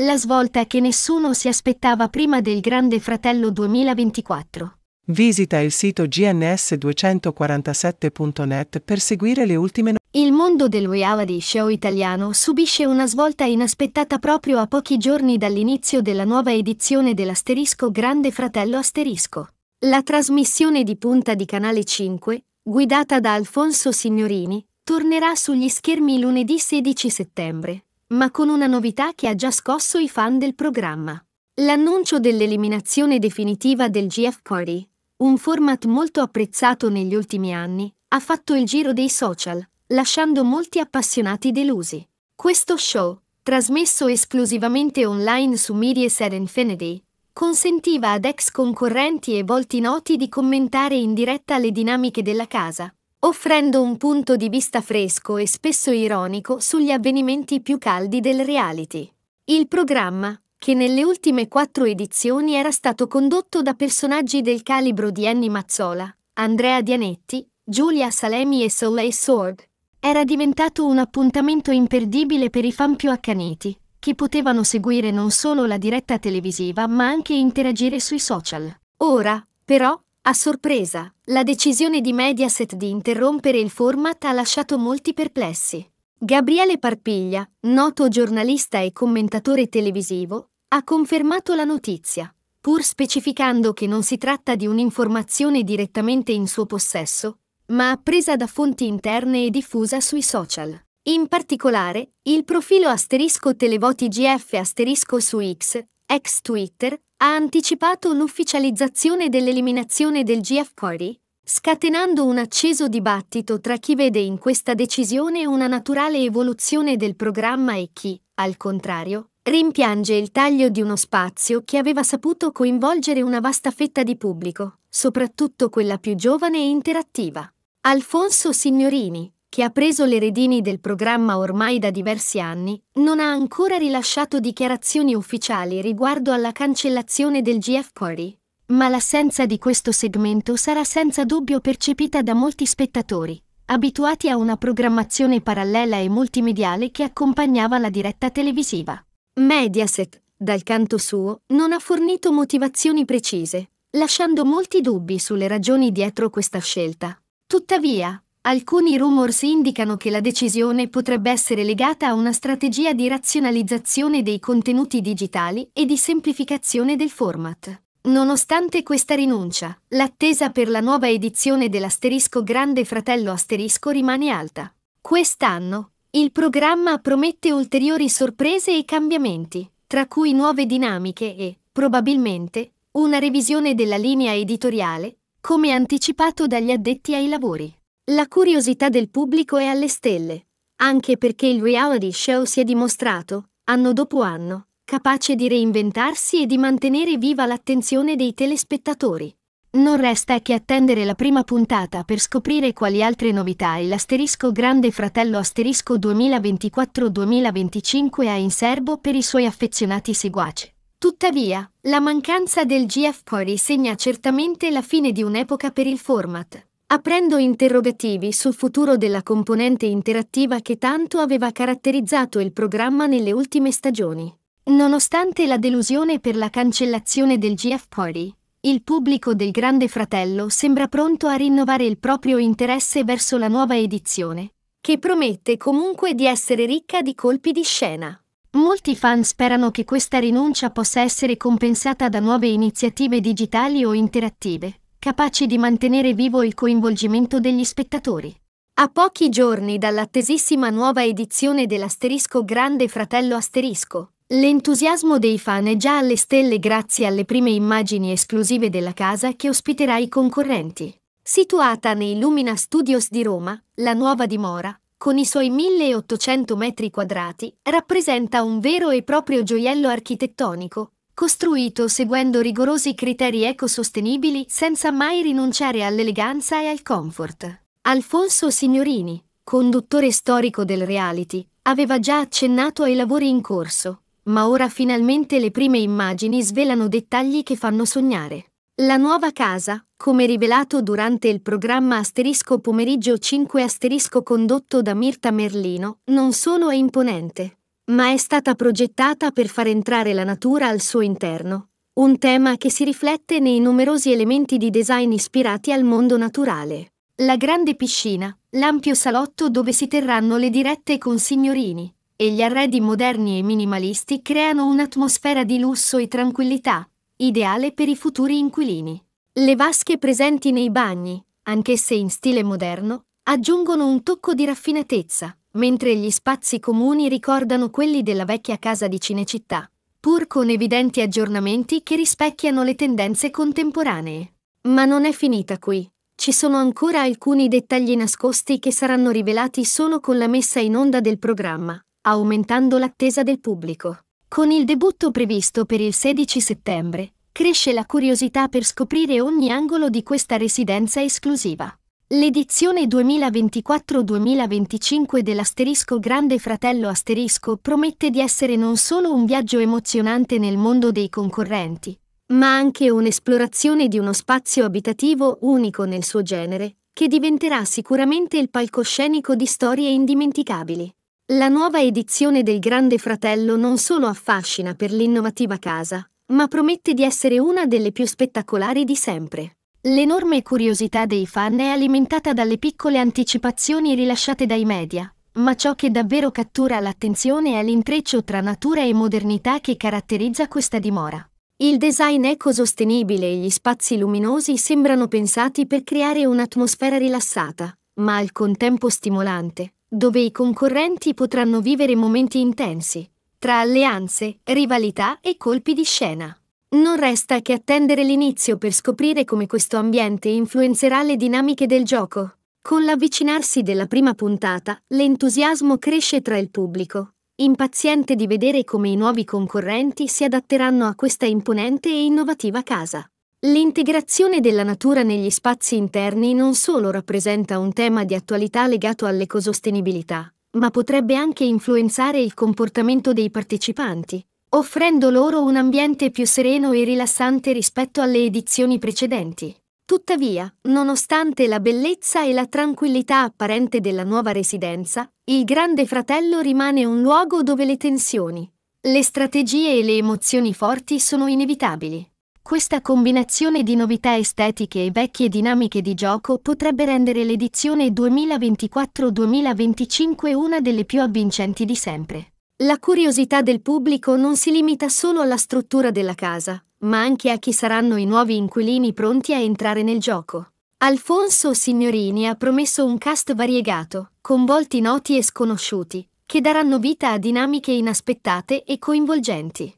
la svolta che nessuno si aspettava prima del Grande Fratello 2024. Visita il sito gns247.net per seguire le ultime notizie. Il mondo del reality show italiano subisce una svolta inaspettata proprio a pochi giorni dall'inizio della nuova edizione dell'asterisco Grande Fratello Asterisco. La trasmissione di punta di Canale 5, guidata da Alfonso Signorini, tornerà sugli schermi lunedì 16 settembre ma con una novità che ha già scosso i fan del programma. L'annuncio dell'eliminazione definitiva del GF Cody, un format molto apprezzato negli ultimi anni, ha fatto il giro dei social, lasciando molti appassionati delusi. Questo show, trasmesso esclusivamente online su Mediaset Infinity, consentiva ad ex concorrenti e volti noti di commentare in diretta le dinamiche della casa, offrendo un punto di vista fresco e spesso ironico sugli avvenimenti più caldi del reality. Il programma, che nelle ultime quattro edizioni era stato condotto da personaggi del calibro di Annie Mazzola, Andrea Dianetti, Giulia Salemi e Soleil Sword, era diventato un appuntamento imperdibile per i fan più accaniti, che potevano seguire non solo la diretta televisiva ma anche interagire sui social. Ora, però, a sorpresa, la decisione di Mediaset di interrompere il format ha lasciato molti perplessi. Gabriele Parpiglia, noto giornalista e commentatore televisivo, ha confermato la notizia, pur specificando che non si tratta di un'informazione direttamente in suo possesso, ma appresa da fonti interne e diffusa sui social. In particolare, il profilo asterisco televoti gf asterisco su X, ex Twitter, ha anticipato l'ufficializzazione dell'eliminazione del GF Cori, scatenando un acceso dibattito tra chi vede in questa decisione una naturale evoluzione del programma e chi, al contrario, rimpiange il taglio di uno spazio che aveva saputo coinvolgere una vasta fetta di pubblico, soprattutto quella più giovane e interattiva. Alfonso Signorini, che ha preso le redini del programma ormai da diversi anni, non ha ancora rilasciato dichiarazioni ufficiali riguardo alla cancellazione del GF Party, ma l'assenza di questo segmento sarà senza dubbio percepita da molti spettatori, abituati a una programmazione parallela e multimediale che accompagnava la diretta televisiva. Mediaset, dal canto suo, non ha fornito motivazioni precise, lasciando molti dubbi sulle ragioni dietro questa scelta. Tuttavia, Alcuni rumors indicano che la decisione potrebbe essere legata a una strategia di razionalizzazione dei contenuti digitali e di semplificazione del format. Nonostante questa rinuncia, l'attesa per la nuova edizione dell'asterisco Grande Fratello Asterisco rimane alta. Quest'anno, il programma promette ulteriori sorprese e cambiamenti, tra cui nuove dinamiche e, probabilmente, una revisione della linea editoriale, come anticipato dagli addetti ai lavori. La curiosità del pubblico è alle stelle, anche perché il reality show si è dimostrato, anno dopo anno, capace di reinventarsi e di mantenere viva l'attenzione dei telespettatori. Non resta che attendere la prima puntata per scoprire quali altre novità il asterisco Grande Fratello asterisco 2024-2025 ha in serbo per i suoi affezionati seguaci. Tuttavia, la mancanza del GF Pori segna certamente la fine di un'epoca per il format, aprendo interrogativi sul futuro della componente interattiva che tanto aveva caratterizzato il programma nelle ultime stagioni. Nonostante la delusione per la cancellazione del GF Party, il pubblico del Grande Fratello sembra pronto a rinnovare il proprio interesse verso la nuova edizione, che promette comunque di essere ricca di colpi di scena. Molti fan sperano che questa rinuncia possa essere compensata da nuove iniziative digitali o interattive, capaci di mantenere vivo il coinvolgimento degli spettatori. A pochi giorni dall'attesissima nuova edizione dell'asterisco Grande Fratello Asterisco, l'entusiasmo dei fan è già alle stelle grazie alle prime immagini esclusive della casa che ospiterà i concorrenti. Situata nei Lumina Studios di Roma, la nuova dimora, con i suoi 1800 metri quadrati, rappresenta un vero e proprio gioiello architettonico, costruito seguendo rigorosi criteri ecosostenibili senza mai rinunciare all'eleganza e al comfort. Alfonso Signorini, conduttore storico del reality, aveva già accennato ai lavori in corso, ma ora finalmente le prime immagini svelano dettagli che fanno sognare. La nuova casa, come rivelato durante il programma Asterisco Pomeriggio 5 Asterisco condotto da Mirta Merlino, non solo è imponente, ma è stata progettata per far entrare la natura al suo interno, un tema che si riflette nei numerosi elementi di design ispirati al mondo naturale. La grande piscina, l'ampio salotto dove si terranno le dirette con signorini, e gli arredi moderni e minimalisti creano un'atmosfera di lusso e tranquillità, ideale per i futuri inquilini. Le vasche presenti nei bagni, anch'esse in stile moderno, aggiungono un tocco di raffinatezza, mentre gli spazi comuni ricordano quelli della vecchia casa di Cinecittà, pur con evidenti aggiornamenti che rispecchiano le tendenze contemporanee. Ma non è finita qui. Ci sono ancora alcuni dettagli nascosti che saranno rivelati solo con la messa in onda del programma, aumentando l'attesa del pubblico. Con il debutto previsto per il 16 settembre, cresce la curiosità per scoprire ogni angolo di questa residenza esclusiva. L'edizione 2024-2025 dell'asterisco Grande Fratello Asterisco promette di essere non solo un viaggio emozionante nel mondo dei concorrenti, ma anche un'esplorazione di uno spazio abitativo unico nel suo genere, che diventerà sicuramente il palcoscenico di storie indimenticabili. La nuova edizione del Grande Fratello non solo affascina per l'innovativa casa, ma promette di essere una delle più spettacolari di sempre. L'enorme curiosità dei fan è alimentata dalle piccole anticipazioni rilasciate dai media, ma ciò che davvero cattura l'attenzione è l'intreccio tra natura e modernità che caratterizza questa dimora. Il design ecosostenibile e gli spazi luminosi sembrano pensati per creare un'atmosfera rilassata, ma al contempo stimolante, dove i concorrenti potranno vivere momenti intensi, tra alleanze, rivalità e colpi di scena. Non resta che attendere l'inizio per scoprire come questo ambiente influenzerà le dinamiche del gioco. Con l'avvicinarsi della prima puntata, l'entusiasmo cresce tra il pubblico, impaziente di vedere come i nuovi concorrenti si adatteranno a questa imponente e innovativa casa. L'integrazione della natura negli spazi interni non solo rappresenta un tema di attualità legato all'ecosostenibilità, ma potrebbe anche influenzare il comportamento dei partecipanti, offrendo loro un ambiente più sereno e rilassante rispetto alle edizioni precedenti. Tuttavia, nonostante la bellezza e la tranquillità apparente della nuova residenza, il Grande Fratello rimane un luogo dove le tensioni, le strategie e le emozioni forti sono inevitabili. Questa combinazione di novità estetiche e vecchie dinamiche di gioco potrebbe rendere l'edizione 2024-2025 una delle più avvincenti di sempre. La curiosità del pubblico non si limita solo alla struttura della casa, ma anche a chi saranno i nuovi inquilini pronti a entrare nel gioco. Alfonso Signorini ha promesso un cast variegato, con volti noti e sconosciuti, che daranno vita a dinamiche inaspettate e coinvolgenti.